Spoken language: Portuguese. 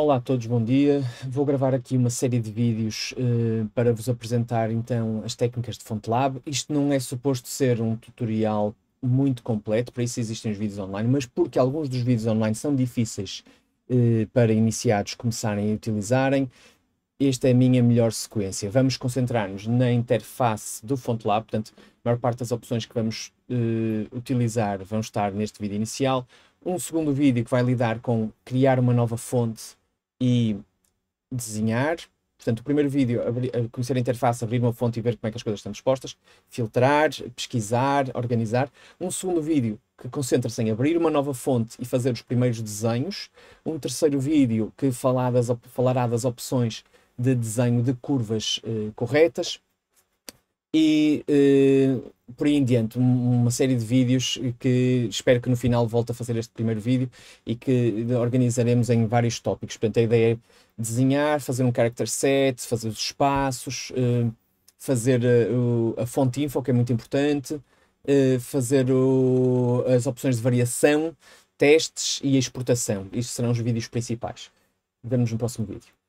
Olá a todos, bom dia. Vou gravar aqui uma série de vídeos eh, para vos apresentar então as técnicas de FontLab. Isto não é suposto ser um tutorial muito completo, para isso existem os vídeos online, mas porque alguns dos vídeos online são difíceis eh, para iniciados começarem a utilizarem, esta é a minha melhor sequência. Vamos concentrar-nos na interface do FontLab, portanto, a maior parte das opções que vamos eh, utilizar vão estar neste vídeo inicial. Um segundo vídeo que vai lidar com criar uma nova fonte e desenhar. Portanto, o primeiro vídeo, abri, conhecer a interface, abrir uma fonte e ver como é que as coisas estão dispostas, filtrar, pesquisar, organizar. Um segundo vídeo que concentra-se em abrir uma nova fonte e fazer os primeiros desenhos. Um terceiro vídeo que falar das, falará das opções de desenho de curvas eh, corretas. E eh, por aí em diante, uma série de vídeos que espero que no final volte a fazer este primeiro vídeo e que organizaremos em vários tópicos. Portanto, a ideia é desenhar, fazer um character set, fazer os espaços, eh, fazer eh, a fonte info, que é muito importante, eh, fazer as opções de variação, testes e exportação. Isto serão os vídeos principais. Vemos no próximo vídeo.